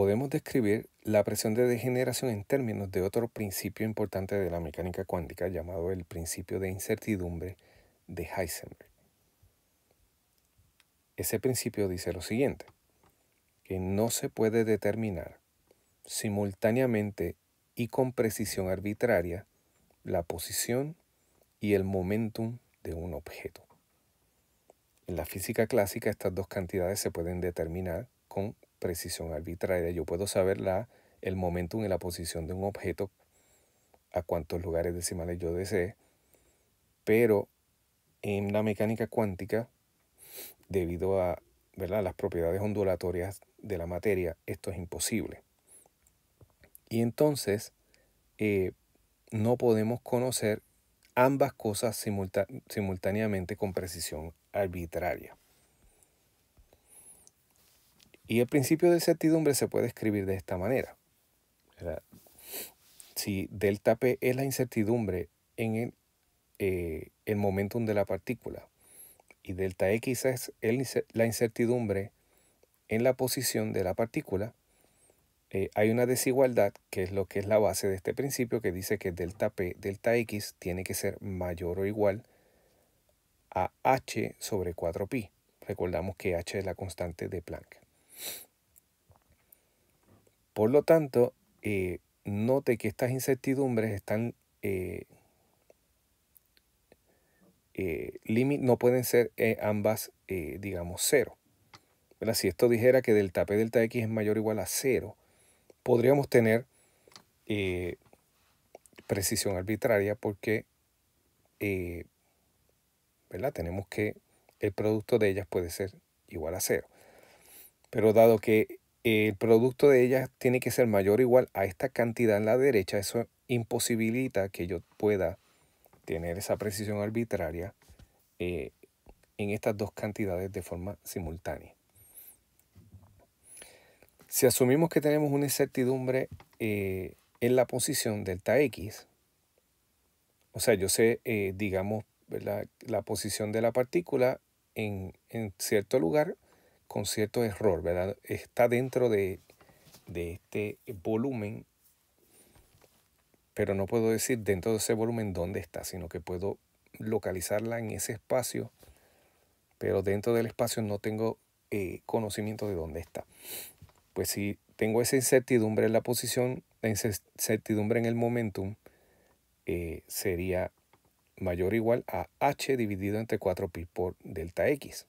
podemos describir la presión de degeneración en términos de otro principio importante de la mecánica cuántica llamado el principio de incertidumbre de Heisenberg. Ese principio dice lo siguiente, que no se puede determinar simultáneamente y con precisión arbitraria la posición y el momentum de un objeto. En la física clásica estas dos cantidades se pueden determinar con precisión arbitraria. Yo puedo saber la, el momento y la posición de un objeto a cuántos lugares decimales yo desee, pero en la mecánica cuántica, debido a ¿verdad? las propiedades ondulatorias de la materia, esto es imposible. Y entonces eh, no podemos conocer ambas cosas simultáneamente con precisión arbitraria. Y el principio de incertidumbre se puede escribir de esta manera. Si delta P es la incertidumbre en eh, el, momentum de la partícula y delta X es la incertidumbre en la posición de la partícula, eh, hay una desigualdad que es lo que es la base de este principio que dice que delta P, delta X tiene que ser mayor o igual a h sobre 4pi. Recordamos que h es la constante de Planck. Por lo tanto, eh, note que estas incertidumbres están, eh, eh no pueden ser eh, ambas, digamos, cero. Si esto dijera que delta P delta X es mayor o igual a cero, podríamos tener precisión arbitraria porque ¿verdad? tenemos que el producto de ellas puede ser igual a cero. Pero dado que el producto de ellas tiene que ser mayor o igual a esta cantidad en la derecha, eso imposibilita que yo pueda tener esa precisión arbitraria eh, en estas dos cantidades de forma simultánea. Si asumimos que tenemos una incertidumbre eh, en la posición delta X, o sea, yo sé, eh, digamos, la, posición de la partícula en, en cierto lugar con cierto error, ¿verdad? Está dentro de, este volumen, pero no puedo decir dentro de ese volumen dónde está, sino que puedo localizarla en ese espacio, pero dentro del espacio no tengo eh, conocimiento de dónde está. Pues si tengo esa incertidumbre en la posición, la incertidumbre en el momentum eh, sería mayor o igual a h dividido entre 4pi por delta x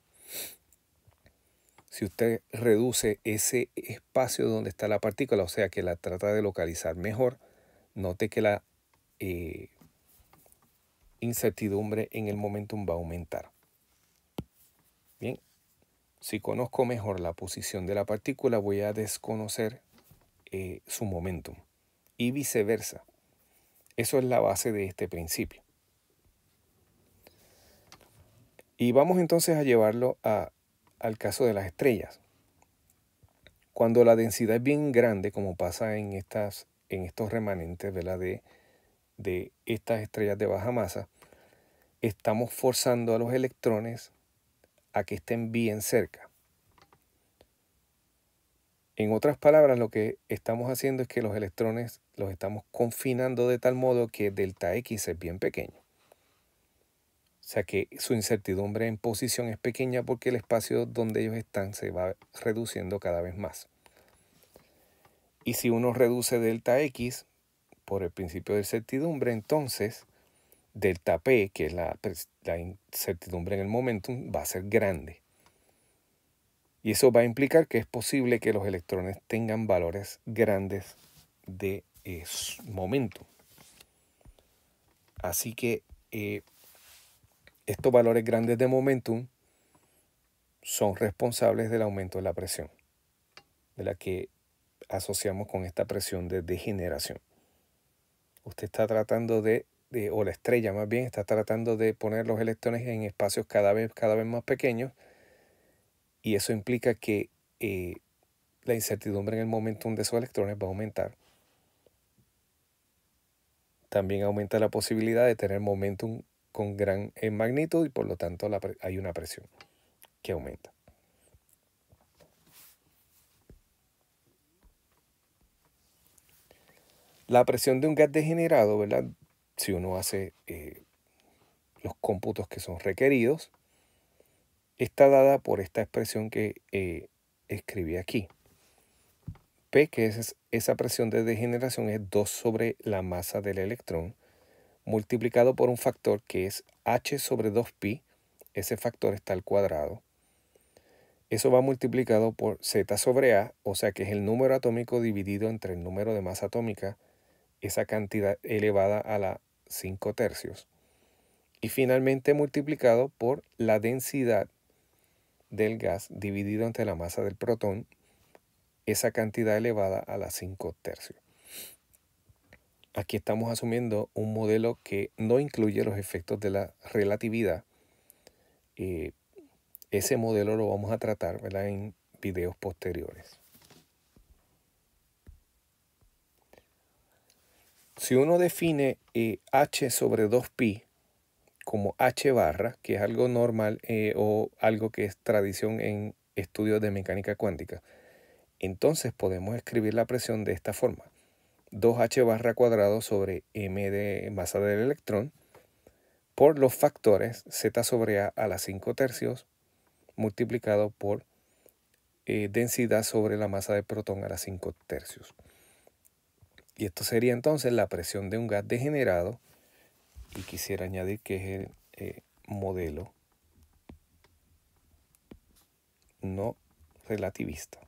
si usted reduce ese espacio donde está la partícula, o sea que la trata de localizar mejor, note que la eh, incertidumbre en el momentum va a aumentar. Bien, si conozco mejor la posición de la partícula, voy a desconocer eh, su momentum y viceversa. Eso es la base de este principio. Y vamos entonces a llevarlo a al caso de las estrellas. Cuando la densidad es bien grande, como pasa en, estas, en estos remanentes la De, de estas estrellas de baja masa, estamos forzando a los electrones a que estén bien cerca. En otras palabras, lo que estamos haciendo es que los electrones los estamos confinando de tal modo que delta X es bien pequeño. O sea que su incertidumbre en posición es pequeña porque el espacio donde ellos están se va reduciendo cada vez más. Y si uno reduce delta X por el principio de incertidumbre, entonces delta P, que es la, incertidumbre en el momentum, va a ser grande. Y eso va a implicar que es posible que los electrones tengan valores grandes de eh, momento Así que eh, estos valores grandes de momentum son responsables del aumento de la presión, de la que asociamos con esta presión de degeneración. Usted está tratando de, o la estrella más bien, está tratando de poner los electrones en espacios cada vez, cada vez más pequeños y eso implica que eh, la incertidumbre en el momentum de esos electrones va a aumentar. También aumenta la posibilidad de tener momentum con gran eh, magnitud y por lo tanto hay una presión que aumenta. La presión de un gas degenerado, ¿verdad? Si uno hace eh, los cómputos que son requeridos, está dada por esta expresión que eh, escribí aquí. P, que es, esa presión de degeneración es 2 sobre la masa del electrón, multiplicado por un factor que es h sobre 2pi, ese factor está al cuadrado. Eso va multiplicado por z sobre a, o sea que es el número atómico dividido entre el número de masa atómica, esa cantidad elevada a la 5 tercios. Y finalmente multiplicado por la densidad del gas dividido entre la masa del protón, esa cantidad elevada a la 5 tercios aquí estamos asumiendo un modelo que no incluye los efectos de la relatividad. Eh, ese modelo lo vamos a tratar en videos posteriores. Si uno define eh, h sobre 2pi como h barra, que es algo normal eh, o algo que es tradición en estudios de mecánica cuántica, entonces podemos escribir la presión de esta forma. 2h barra cuadrado sobre m de masa del electrón por los factores z sobre a a la 5 tercios multiplicado por eh, densidad sobre la masa de protón a las 5 tercios. Y esto sería entonces la presión de un gas degenerado y quisiera añadir que es el eh, modelo no relativista.